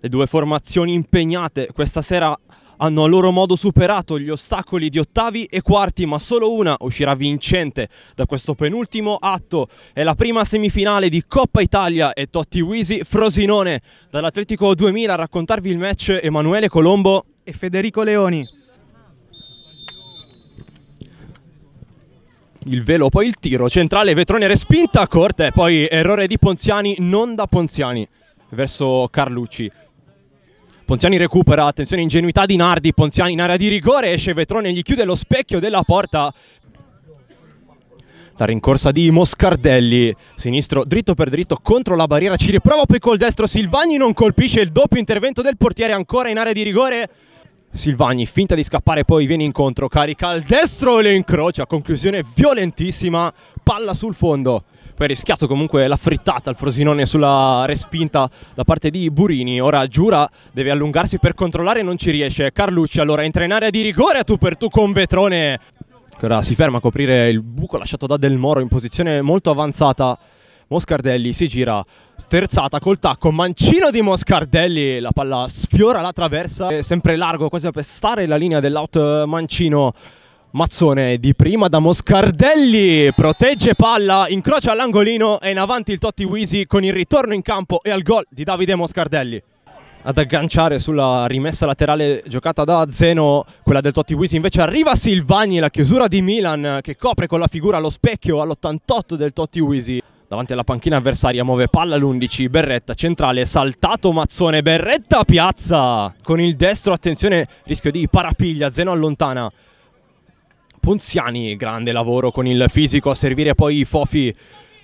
Le due formazioni impegnate questa sera hanno a loro modo superato gli ostacoli di ottavi e quarti, ma solo una uscirà vincente da questo penultimo atto. È la prima semifinale di Coppa Italia e Totti Wisi Frosinone. Dall'Atletico 2000 a raccontarvi il match Emanuele Colombo e Federico Leoni. il velo, poi il tiro centrale, Vetroniere spinta, corte, poi errore di Ponziani, non da Ponziani, verso Carlucci. Ponziani recupera, attenzione ingenuità di Nardi, Ponziani in area di rigore, esce Vetrone, gli chiude lo specchio della porta. La rincorsa di Moscardelli, sinistro dritto per dritto contro la barriera, ci riprova poi col destro, Silvagni non colpisce il doppio intervento del portiere ancora in area di rigore. Silvagni finta di scappare, poi viene incontro, carica al destro e le incrocia. Conclusione violentissima, palla sul fondo. Poi rischiato comunque la frittata al Frosinone sulla respinta da parte di Burini. Ora Giura deve allungarsi per controllare non ci riesce. Carlucci allora entra in area di rigore a tu per tu con Vetrone. Ora si ferma a coprire il buco lasciato da Del Moro in posizione molto avanzata. Moscardelli si gira sterzata col tacco, mancino di Moscardelli, la palla sfiora la traversa, è sempre largo quasi a pestare la linea dell'out mancino. Mazzone di prima da Moscardelli, protegge palla, incrocia all'angolino e in avanti il Totti Wisi con il ritorno in campo e al gol di Davide Moscardelli. Ad agganciare sulla rimessa laterale giocata da Zeno, quella del Totti Wisi invece arriva Silvagni, la chiusura di Milan che copre con la figura lo specchio all'88 del Totti Wisi davanti alla panchina avversaria muove palla l'11 Berretta centrale saltato Mazzone Berretta piazza con il destro attenzione rischio di parapiglia Zeno allontana Ponziani grande lavoro con il fisico a servire poi Fofi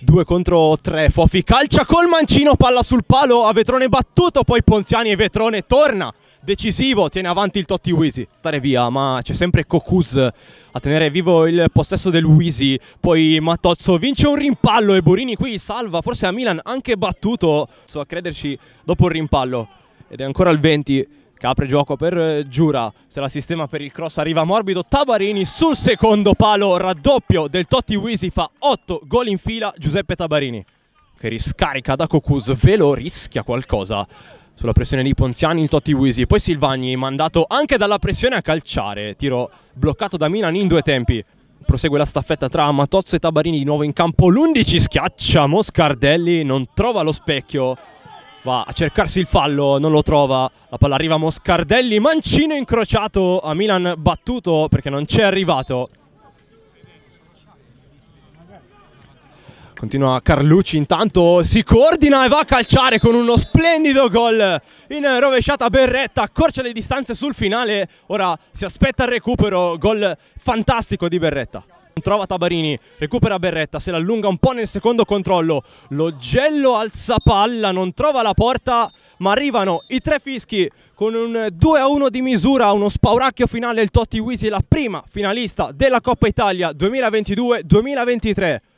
2 contro 3, Fofi calcia col mancino, palla sul palo, a Vetrone battuto, poi Ponziani e Vetrone torna, decisivo, tiene avanti il Totti Wisi, andare via, ma c'è sempre Cocuz a tenere vivo il possesso del Wisi, poi Matozzo vince un rimpallo e Borini qui salva, forse a Milan anche battuto, so a crederci dopo il rimpallo, ed è ancora il 20, che apre gioco per eh, Giura, se la sistema per il cross arriva morbido, Tabarini sul secondo palo, raddoppio del Totti Wisi, fa 8 gol in fila Giuseppe Tabarini che riscarica da Cocus, ve lo rischia qualcosa sulla pressione di Ponziani il Totti Wisi, poi Silvagni mandato anche dalla pressione a calciare, tiro bloccato da Milan in due tempi. Prosegue la staffetta tra Matozzo e Tabarini di nuovo in campo, l'11 schiaccia Moscardelli, non trova lo specchio, va a cercarsi il fallo, non lo trova, la palla arriva a Moscardelli, mancino incrociato a Milan battuto perché non c'è arrivato. Continua Carlucci intanto, si coordina e va a calciare con uno splendido gol in rovesciata Berretta, accorcia le distanze sul finale, ora si aspetta il recupero, gol fantastico di Berretta. Trova Tabarini, recupera Berretta, se l'allunga un po' nel secondo controllo. L'Ogello alza palla, non trova la porta, ma arrivano i tre fischi con un 2 a 1 di misura, uno spauracchio finale. Il Totti Wisi, la prima finalista della Coppa Italia 2022-2023.